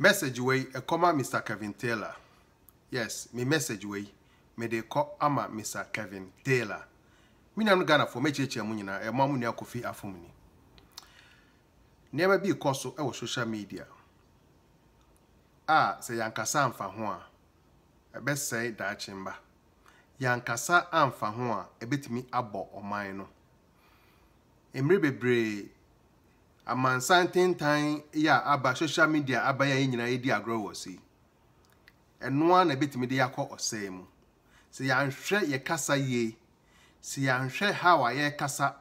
message wei ɛkɔma eh, mr kevin taylor yes me message wei mede kɔ ama mr kevin taylor me nuanom ghanafoɔ mɛkyerɛkyerɛ mu nyinaa ɛma eh, mu nua kofi afom ni nneɛma bi kɔ so wɔ social media a sɛ yɛankasa amfa ho a ɛbɛsɛe daakye mba yɛankasa amfa ho a ɛbɛtumi abɔ ɔman no mmerɛ bebree amansantentan yi a aba social midia aba yɛ nyinaa yɛdi agorɔ wɔ se ɛnoa na ebitumi de akɔ ɔsɛɛ mu si yɛanhwɛ yɛ kasa yie sɛ ha wa a yɛrekasa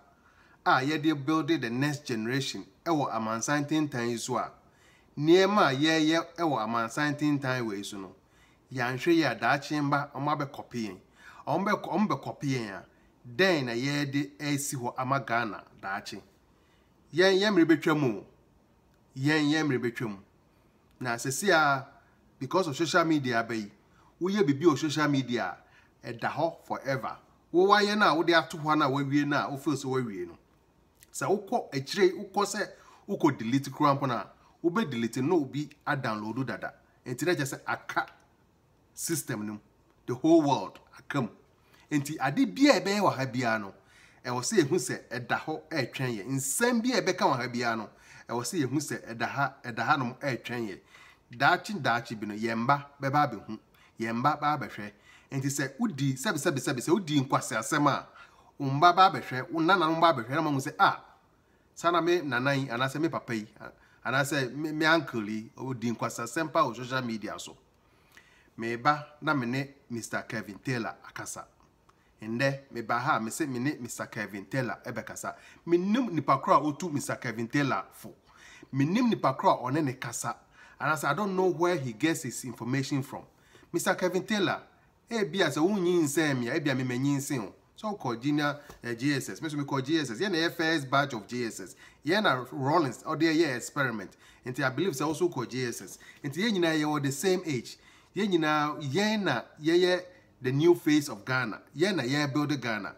a yɛde build the next generation ɛwɔ amansantentan yi so a nneɛma a yɛreyɛ ɛwɔ amansantentan wɔ yi so no yɛanhwɛ yɛ a daakye mba wɔn abɛkɔpe yɛn wɔn bɛkɔpe yɛn a dɛn na yɛde ɛresi hɔ ama ghana daakye. yɛn yɛn mmiri bɛtwa mu yɛn yɛn mmiri bɛtwa mu na sisi a because of social media bɛyi woyɛ bibi wɔ social media ɛda e hɔ forever wowɔ ayɛ no a wode ato hɔ no a wawie no a wofeel sɛ wawie no sɛ wokɔ akyire wokɔ sɛ wokɔ delete koraa mpo no a delete. no obi adownload dada nti na kyɛ sɛ aka system no the whole world aka mu nti ade biaa e ɛbɛyɛ wɔ ha biara no ɛwɔ sɛ yɛhu sɛ ɛda hɔ ɛretwɛn yɛ nsɛm bi a ɛbɛka wɔn ha biara no ɛwɔ sɛ yɛhu sɛ ɛda ha ɛda ha nom ɛretwɛn yɛ daakye daakye bi no yɛn mba bɛba abɛhu yɛn mba ba abɛhwɛ nti sɛ wodi sɛbisɛbisɛbi sɛ wodi nkwasi asɛm a wɔn mba ba abɛhwɛ wɔn nana wɔn ba abɛhwɛ na wɔn sɛ ah sanna me nana yi anaasɛ me papa yi anaasɛ me me uncle yi odi nkwasi asɛm pa wɔ social media so ba na me ne mr kevin taylor akasa. ndɛ meba ha mese me ne mr kevin taylor ɛbɛkasa menim nipa koro otu mr kevin taylor fo menim nipa koro a ɔne ne kasa anasɛ i don't know where he gets his information from mr kevin taylor ebi eh, a sɛ wonyi nsɛn mia ebi a mema nyi nsɛn o sɛ ɔkɔ gina ɛ eh, gss meso mekɔ gss yɛn na first batch of gss yɛn na rollins ɔde oh, yɛ experiment and i believe sɛ also kɔ gss and yɛn nyinaa yɛ wɔ the same age yɛn nyinaa yɛn na yɛyɛ. the new face of ghana yɛn na yɛn build ghana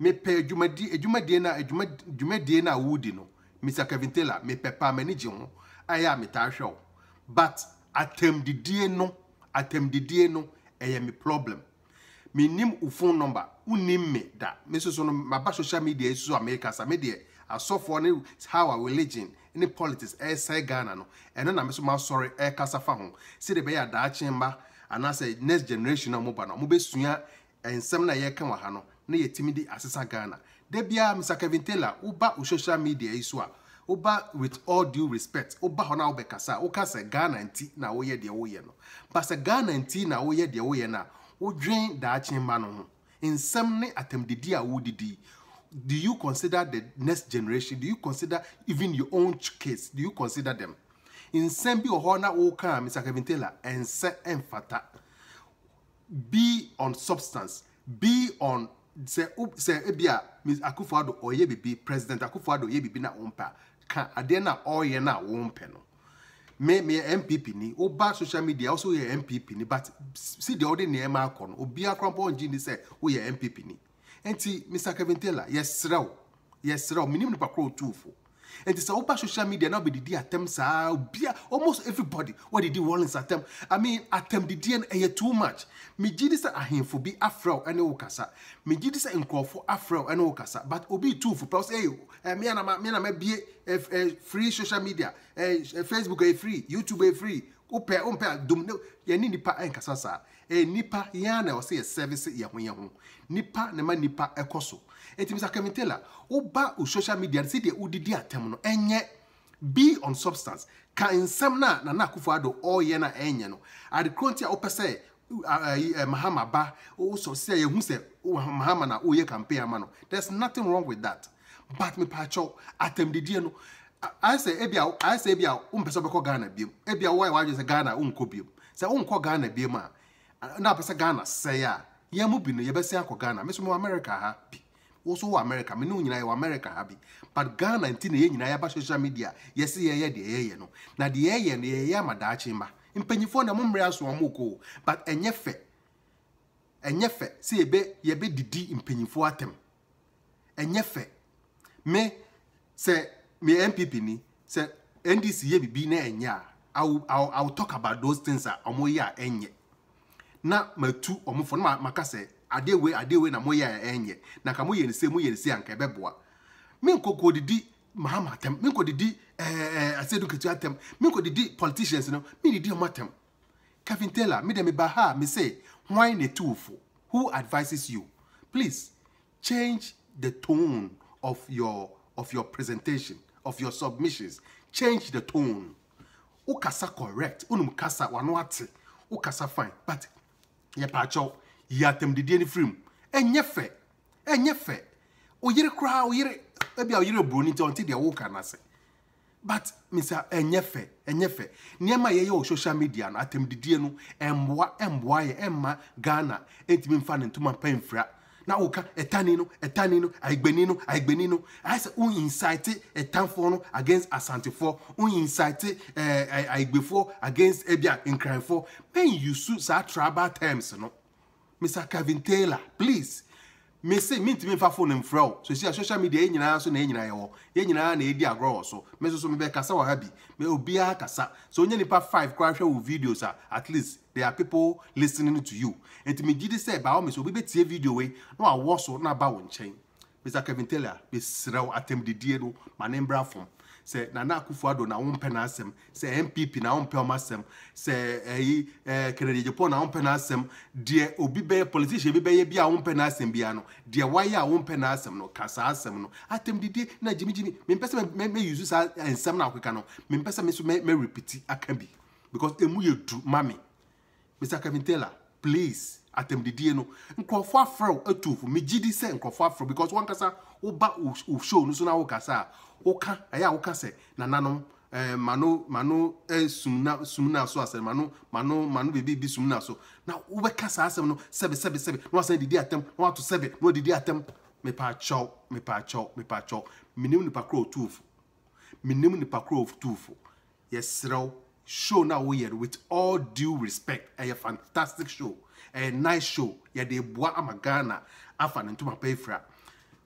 mepɛ adwumadi adwumadie na adwuma adwumadie na awudi no mr kevin taylor mepɛ paa m'ani gye ho ayɛ a metaa hwɛ o but atɛmdidie no atɛmdidie no ɛyɛ me problem menim wo phone number wonim me da me soso no maba social media yi soso america sa me deɛ asɔfoɔ ne how a religion ne politics ɛresɛe ghana no ɛno na me so masɔre ɛrekasa fa ho sɛdeɛ bɛyɛ adaakye anaasɛ next generation a moba no mobɛsua nsɛm no a yɛka wɔ ha no na yɛtumi de asesa ghana da biara mr kevin taylor woba wo social media yi so a woba with all due respect woba hɔ no a wobɛkasa a woka sɛ ghana nti na woyɛ deɛ woyɛ no ba ghana nti na woyɛ deɛ woyɛ no a wodwen daakye mma no ho nsɛm ne atamdidi a wodidi do you consider the next generation do you consider even your own kids do you consider them nsɛm bi wɔ hɔ na woka mr kevin taylor ɛnsɛ ɛmfata be on substance be on sɛ sɛ ebi a ms akufoado ɔyɛ bibi president akufoado ɔyɛ bibi na ɔmpɛ a ka adeɛ na ɔyɛ na ɔmpɛ no me me npp ni woba social media ɔso yɛ npp ni but si deɛ ɔde nneɛma akɔ no obiara korampɔ ɔngye ni sɛ woyɛ npp ni nti mr kevin taylor yɛsrɛw yɛsrɛw minim nipa koro tuufo nti sɛ woba social media na wobɛdidi atɛm saa obia almost everybody wɔdedi wallins atɛm i mean atɛmdidiɛ no ɛyɛ too much megye di sɛ ahemfo bi afrɛ wo ne wo kasa megye di sɛ nkurɔfo afrɛ wo ne wo kasa but obi tuufo pɛ wo sɛ ɛyɛ meanamabie free social media eh, eh, facebook ɛyɛ free youtube ɛyɛ free wopɛ wompɛ adom ne yɛne nipa nkasa saa ɛyɛ nipa yɛn na ɔsɛ yɛ service yɛn ho yɛn ho nipa na ma nipa ɛkɔ so ɛti mr kevin woba o social media si deɛ wodidi atɛm no ɛnyɛ be on substance ka nsɛm na nana akufo ado ɔɔyɛ na ɛnyɛ no adekoro nti a wopɛ sɛ mahama ba wosɔ sɛ yɛhu sɛ mahama na woyɛ campaign ama no there's nothing wrong with that but mepaakyɛw atɛmdidie no ase ebia ase ebia umpɛ sɛ wobɛkɔ ghana biom ebia woayɛ wadwe sɛ ghana a um, biom sɛ um, ghana a ah. na apasa ghana a ah. yɛn mu bi no yɛbɛsɛ akɔ ghana me so mewɔ america ha bi wo so wɔ america me ne wo nyinaa ha bi but na yɛn nyinaa yɛba na deɛ yɛyɛ no yɛyɛ ama na mo mmerɛ aso wɔn kɔ but ɛnyɛ fɛ ɛnyɛ fɛ sɛ yɛbɛ yɛbɛdidi me npp ni sɛ ndc yɛ bibi na ɛnyɛ a i will i will talk about those things a wɔn yɛ a ɛnyɛ na matu wɔn fɔ na maka sɛ adewe adewe na mo yɛ a ɛnyɛ na ka mo yɛ ne se mo yɛ ne se anka ɛbɛboa me nkoko didi mahama atɛm me nkoko didi ɛɛ asedu ketewa atɛm me nkoko didi politicians no me didi wɔn atɛm kevin taylor me de me ba ha me say why ne tuufo who advises you please change the tone of your of your presentation of your submissions change the tone wokasa correct wonim kasa wano ate wokasa fine but yɛpaakyɛw yi atɛmdedie no firi mu ɛnyɛ fɛ ɛnyɛ fɛ oyere koraa oyere ebi a oyere oburoni nti ɔnte deɛ woka n'ase but misa ɛnyɛ fɛ ɛnyɛ fɛ nneɛma a yɛyɛ wɔ social media no atɛmdedie no ɛmboa ɛmboa yɛ ɛmma ghana ɛntumi nfa ne ntoma mpɛnfira na woka ɛtani no ɛtani no ayigbeni no ayigbeni no ayɛ sɛ woyi nsaite ɛtanfoɔ against asantefoɔ woyi nsaite ɛɛ ayigbefoɔ against ebia nkranfoɔ mɛn yusu saa tribal terms no mr kevin taylor please mese mintimi mfa fone mfrɛ wo so si social media yɛ nyinaa so na yɛ nyinaa yɛwɔ yɛ nyinaa na yɛdi agorɔ wɔ so me soso mebɛkasa wɔ ha bi me obiara kasa so onye nipa five koraa hwɛ wo videos a at least there are people listening to you nti megye di sɛ baa wɔmɛ sɛ obi bɛtie video wei na wawɔ so na ba wo nkyɛn mr kevin taylor mesrɛ wo atɛmdidie no ma ne mbra fam sɛ nana akufo ado na wɔn mpɛ n'asɛm sɛ npp na wɔn mpɛ wɔn asɛm sɛ ɛyi ɛɛ kennedy na wɔn mpɛ n'asɛm deɛ obi bɛyɛ politician bi bɛyɛ bi a wɔn mpɛ n'asɛm bia no deɛ wayɛ a wɔn mpɛ n'asɛm no ka saa asɛm no atam didi na gyimigyimi mempɛ sɛ mɛ mɛ yusu saa nsɛm na akeka no mempɛ sɛ mɛ so mɛ mɛ repeat aka bi because emu yɛ du mami mr kevin please atam didi no nkurɔfoɔ afrɛw atufu megye di sɛ nkurɔfoɔ afrɛw because wɔn kasa woba show no so na woka sɛ a woka ɛyɛ a woka sɛ nananom ɛɛ eh, mano mano ɛɛ eh, sumna sumna so asɛm mano mano mano beebi bi sumna so na wobɛka saa asɛm no sɛbi sɛbi sɛbi na wasan didi atɛm na wato sɛbi na wadidi atɛm mepa akyɛw mepa akyɛw mepa akyɛw menim nipa koro tuufo menim nipa koro tuufo yɛsrɛw show na woyɛ no with all due respect ɛyɛ fantastic show ɛyɛ nice show yɛde eboa ama ghana afa ne ntoma pɛɛfra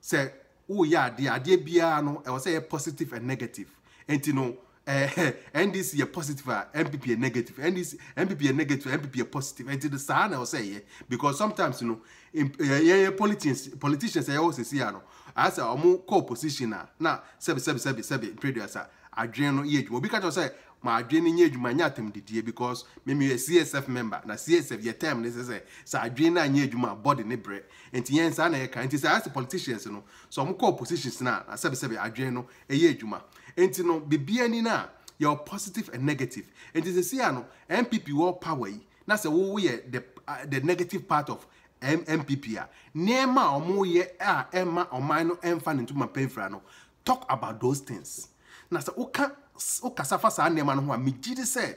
sɛ woyɛ adeɛ adeɛ biara no ɛwɔ sɛ yɛ positive and negative nti no ɛɛ ndc yɛ positive a npp yɛ negative ndc npp yɛ negative npp yɛ positive nti no saa na ɛwɔ sɛ yɛ because sometimes no yɛyɛ politicians politicians ɛyɛ wɔ sisi ano ayɛ sɛ wɔn kɔ opposition a na sɛbi sɛbi sɛbi sɛbi mpere duasa adwene no yɛ adwuma obi ka kyerɛ sɛ ma adwene no nyɛ adwuma nyɛ atamdidie because memi yɛ csf member na csf yɛ term ne sɛ sɛ sɛ adwene no anyɛ adwuma bɔde ne berɛ nti yɛn saa na yɛka nti sɛ asɛ politicians no sɛ ɔmo kɔɔ positions no a sɛbesɛbe adwene no ɛyɛ adwuma nti no bibia ni no a positive and negative nti sɛsia no npp wɔ power yi na sɛ wowoyɛ the, uh, the negative part of M MPP a nneɛma a wɔyɛ a ɛma ɔman no ɛmfa ne ntoma pɛmfra no talk about those things na sɛ woka wokasa fa saa nneɛma no ho a megye di sɛ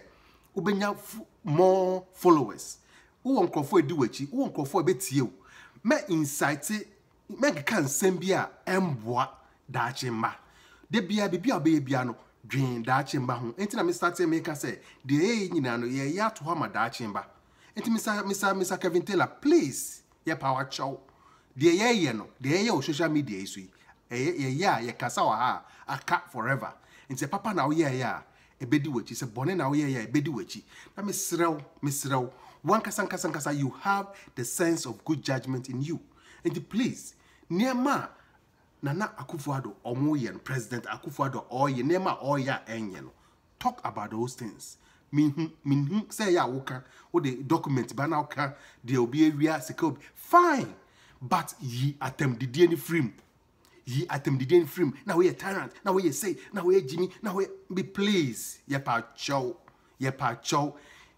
wobɛnya more followers wowɔ nkurɔfoɔ a ɛdi w'akyi wowɔ nkurɔfoɔ a ɛbɛtie wo mɛ insight mɛkeka nsɛm bi a ɛmboa daakye mma de bia biribi a wobɛyɛ bia no dwen daakye mba ho nti na mesate meka sɛ deɛ ɛyɛ nyinaa no yɛyɛ ato hɔ ama daakye mba nti mr mr mr kevin taylor please yɛ power kyɛw deɛ yɛyɛ no deɛ yɛyɛ wɔ social media yi so yi ɛyɛ yɛyɛ a yɛkasa wɔ ha a aka forever nti papa na woyɛ yɛ a ebedi w'akyi sɛ bɔnɛ na woyɛ yɛ a ebedi w'akyi na mesrɛw mesrɛw wankasa nkasa nkasa you have the sense of good judgment in you nti please nneɛma a nana akufuado ɔmo yɛ no president akufuado ɔyɛ nneɛma a ɔyɛ a ɛnyɛ no talk about those things minhu minhu sɛ ɛyɛ a woka wode document ba na woka deɛ obi awia sika obi fine but yi atɛmdidie no firi mu yi atɛmdidie mfiri mu na woyɛ tyrant na woyɛ sei na woyɛ gyimi na woyɛ be please yɛpa akyɛw yɛpa akyɛw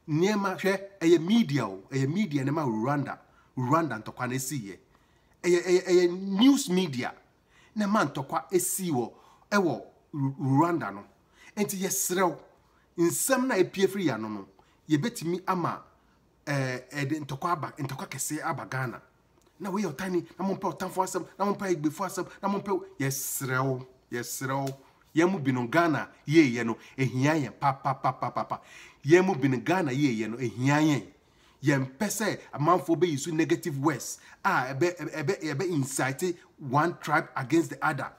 nneɛma hwɛ ɛyɛ media o ɛyɛ media nneɛma rwanda rwanda ntɔkwa no esi yɛ ɛyɛ ɛyɛ ɛyɛ news media nneɛma ntɔkwa esi wɔ ɛwɔ rwanda no nti yɛsrɛw nsɛm na epie firi yano no yɛbɛtumi ama ɛɛ eh, ɛde ntɔkwa aba ntɔkwa kɛseɛ aba ghana na woyɛ ɔtane na mompɛ ɔtamfo asɛm na mompɛ agbefo asɛm na mompɛ yɛserɛ wo yɛserɛ wo yɛn mu bi no ghana yɛɛyɛ no ehia yɛn papapapapa yɛn mu bi no ghana yɛɛyɛ no ehia yɛn yɛmpɛ sɛ amanfoɔ bɛyi so negative words a ɛbɛ ɛbɛ ɛbɛ incite one tribe against the other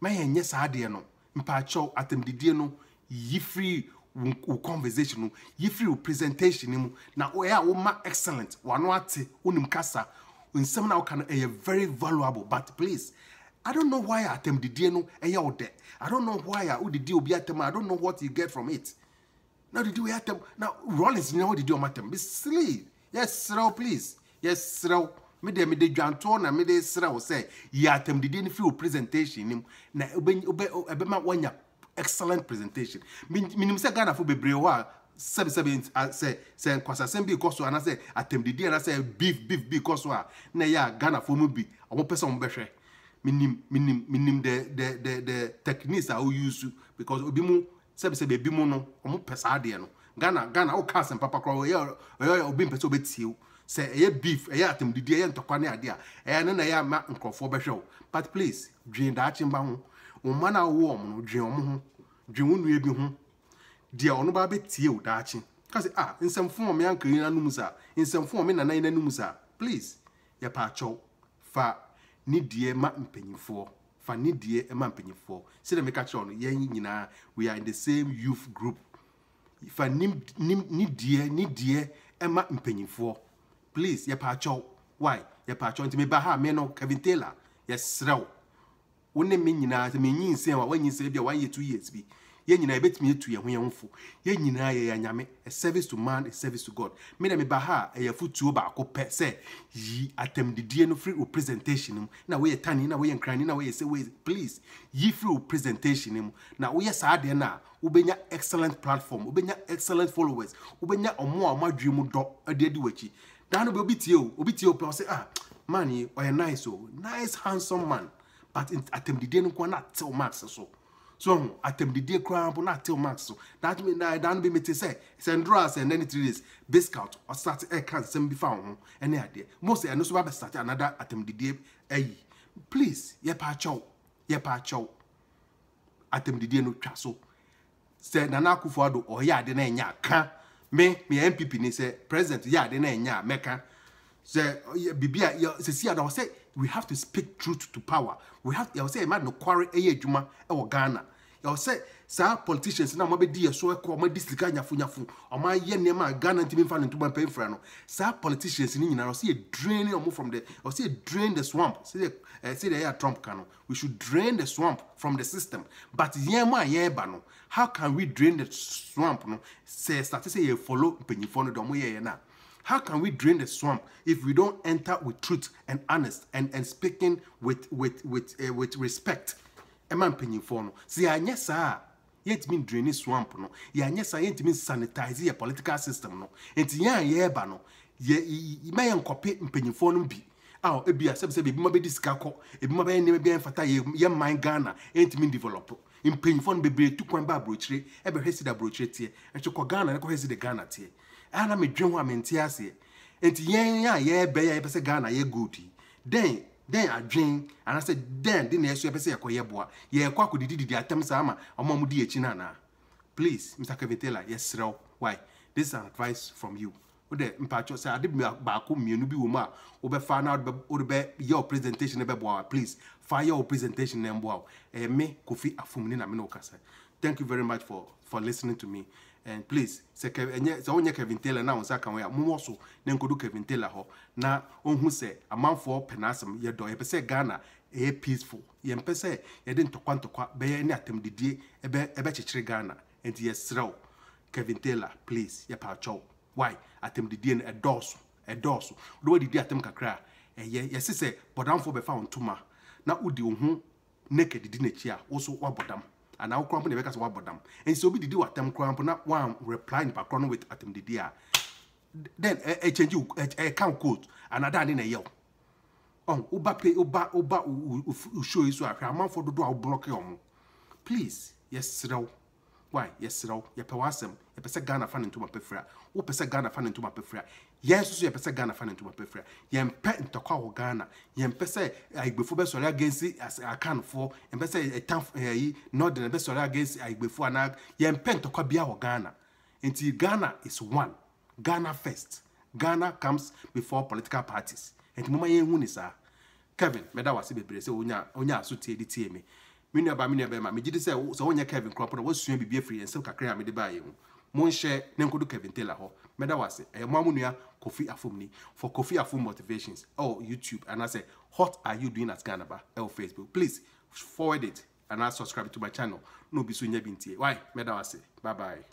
ma yɛn nyɛ saa adeɛ no mpaakyɛw atamdidie no yi firi wo conversation no yi firi wo presentation mu na ɛyɛ a woma excellent wano ate wonim kasa In na woka no ɛyɛ very valuable but please I don't know why atem didie no ɛyɛ wo dɛ I don't know why a uh, wodidi obi atem I don't know what you get from it na wodidi wo atem Now Rollins you know nyina wodidi ɔmo atem be silly Yes, sir. please Yes, yɛsrɛw me deɛ mede dwantoɔ na mede srɛ wo sɛ yɛ atem didie no firi wo presentation nim na ɛbɛma wanya excellent presentation menim sɛ ghana fo bebree hɔ a sɛbisɛbi sɛ sɛ nkwasasɛm bi kɔ so anaasɛ atɛmdidi anaasɛ beef beef bi kɔ so a na ɛyɛ a ghana fo mu bi ɔmo pɛ sɛ ɔmo bɛhwɛ Minim minim minim the the the the techniques a ɔyusu because obi mu sɛbisɛbi ebi mu no ɔmo pɛ saa adeɛ no ghana ghana o kaa asɛm papa koraa ɔyɛ ɔyɛ obi mpɛ sɛ ɔbɛtie o sɛ ɛyɛ beef ɛyɛ atɛmdidi ɛyɛ ntɔkwa ne adeɛ a ɛyɛ ne na ɛyɛ ama nkurɔfoɔ bɛhwɛ o but please dwen daakye mba ho wo mma no a dwe ɔmo ho dwe wo nnua bi ho deɛ ɔno ba bɛtie wo daakye ka sɛ ah nsɛmfo ɔme ankra yi nanom saa nsɛmfo ɔme nana yi nanom saa fa ne ma mpanyinfoɔ fa ne ma mpanyinfoɔ sɛdeɛ meka kyerɛ no yɛn nyinaa we are in the same youth group fa ne deɛ ma mpanyinfoɔ please yɛpa akyɛw why yɛpa akyɛw nti meba ha me no kevin taylor yɛsrɛ wo wo ne me nyinaa sɛ menyi nsɛm a woanyi nsɛm bi a woayɛ two years bi yɛn nyinaa yɛbɛtumi atu yɛn ho yɛn ho fo yɛn nyinaa yɛyɛ anyame a service to man a service to god me na meba ha a ɛyɛ fotuo baako pɛ sɛ yi atɛmdidie no firi wo presentation mu na woyɛ tane na woyɛ nkrane na woyɛ sɛ woyɛ please yi firi wo presentation mu na woyɛ saa deɛ no wobɛnya excellent platform wobɛnya excellent followers wobɛnya ɔmo a ɔmo adwene mu dɔ de adi w'akyi daa no bɛ obi tie o obi tie o pɛ ɔsɛ ah man yi ɔyɛ nice o nice handsome man but atemdidie no kwa na tell marks so so ho atemdidie koraa mpo na tell marks so that mean that ɛdan eh, mm, eh, no bi mete sɛ sɛ and a sɛ ndɛni three days biscuit ɔsate ɛka nsɛm bi fa ho ɛne adeɛ most ɛno so ba bɛ start eh, another atemdidie ɛyi please yɛ pa akyɛw yɛ pa akyɛw atemdidie no twa so sɛ nana akufo ado ɔyɛ ade na ɛnya aka me me npp ni sɛ president yɛ ade na ɛnya mɛka sɛ bibi a sisi a na we have to speak truth to power we have yɛ wɔsɛ yɛ ma nokware ɛyɛ adwuma ɛwɔ ghana yɛ wɔsɛ saa politicians na wɔn bɛ di so ɛkɔ wɔn di sika nyafunyafu. wɔn ayɛ nneɛma a ghana ntumi nfa ne ntoma mpɛn fira no saa politicians ni nyinaa wɔsɛ yɛ drain wɔn from the wɔsɛ yɛ drain the swamp sɛdeɛ ɛɛ sɛdeɛ ɛyɛ a trump ka no we should drain the swamp from the system but yɛn mu a yɛn ba no how can we drain the swamp no sɛ sati sɛ yɛ follow mpanyinfoɔ no dɔn mo yɛ yɛn na. How can we drain the swamp if we don't enter with truth and honest and, and speaking with with with uh, with respect? Ɛma mpanyinfoɔ no, sɛ yɛanyɛ saa a, yɛntumi drain swamp no, yɛanyɛ saa yɛntumi sanitize yɛ political system no, nti yɛn a yɛreba no, yɛ mɛ yɛn nkɔpe mpanyinfoɔ no bi a ebi asɛbisɛbi ebi ma bɛ di sika kɔ, ebi ma bɛ yɛ nneɛma bi yɛn fata yɛ yɛ man Ghana yɛntumi develop mpanyinfoɔ no bebree tu kwan ba aburokyire ɛbɛhwɛ si da aburokyire teɛ, ɛkyɛ kɔ Ghana ɛkɔhwɛ si da Ghana teɛ ana ah, medwe ho a mente aseɛ nti yɛn a yɛrebɛyɛ a yɛpɛ sɛ ghana yɛ good yi dɛn dɛn adwen anaasɛ dɛn de na ɛso yɛpɛ sɛ yɛkɔyɛ boa yɛrekɔ akɔdidididi atɛm saa ama ɔma ɔmo di akyi no anaa please mr kevin taylor yɛserɛ wo why this is an advice from you wode mpatwɔ sɛ ade baako mmienu bi wɔ mu a wobɛfa na wode bɛyɛ wo presentation no bɛboa please fa yɛ wo presentation no mboa wo me kofi afomni na me ne kasa thank you very much for for listening to me and please, sɛ ke ɛnyɛ sɛ wonyɛ kevin taylor na wɔn nsa ka wɔn a mowɔ so na nkodo kevin taylor hɔ na ohun sɛ amanfoɔ pɛ n'asɛm yɛdɔ yɛpɛ sɛ ghana ɛyɛ peaceful yɛmpɛ sɛ yɛde ntɔkwa ntɔkwa bɛyɛ ne atɛmdidie ɛbɛ ɛbɛkyekyere ghana nti yɛsrɛw kevin taylor please yɛpɛ atwɛw why atɛmdidie no ɛdɔɔso ɛdɔɔso wɔde didi atɛm kakra ɛyɛ yɛsi sɛ bɔdamfoɔ bɛfa wɔn ntoma na wodi wɔn neke didi di n'akyi a wɔso wabɔ anaa wokora mpo na yɛbɛka sɛ woabɔ dam ɛnti sɛ obi didi w'atam koraa mpo na wan reply nipa korɔ no with atamdidi a then ɛkyɛngye ɛka wo coat anaa daa ne na ɛyɛ wo ɔn woba pe woba woba wo show yi so ahwɛ amanfoɔ dodo a wo blɔke ɔmo please yɛserɛ wo why yɛsrɛ wo yɛpɛ w'asɛm yɛpɛ sɛ ghana fa ne ntoma pɛfira wopɛ sɛ ghana fa ne ntoma pɛfira yɛn nso so yɛpɛ sɛ ghana fa ne ntoma pɛfira yɛmpɛ ntɔkwa wɔ ghana yɛmpɛ sɛ ayigbefo bɛsɔre agensi akanfoɔ yɛmpɛ sɛ ɛtan ɛyi eh, nɔden bɛsɔre agensi ayigbefo anaa yɛmpɛ ntɔkwa bia wɔ ghana nti ghana is one ghana first ghana comes before political parties nti mo ma yɛn hu ne saa kevin mɛda wase bebree sɛ onya onya aso tie de tie mi me nuaba me nuaba ma megye di sɛ sɛ wonyɛ kevin korɔ pɔ na wasua biribi afiri yɛn sɛ kakra a mede baa yɛ mu monhyɛ ne nkodo kevin taylor hɔ mɛda wase ɛyɛ mo amonua kofi afomni for kofi afom motivations ɛwɔ youtube anaasɛ hot are you doing at ghana ba ɛwɔ facebook please forward it and subscribe to my channel no be so nya bi ntie why mɛda wase bye bye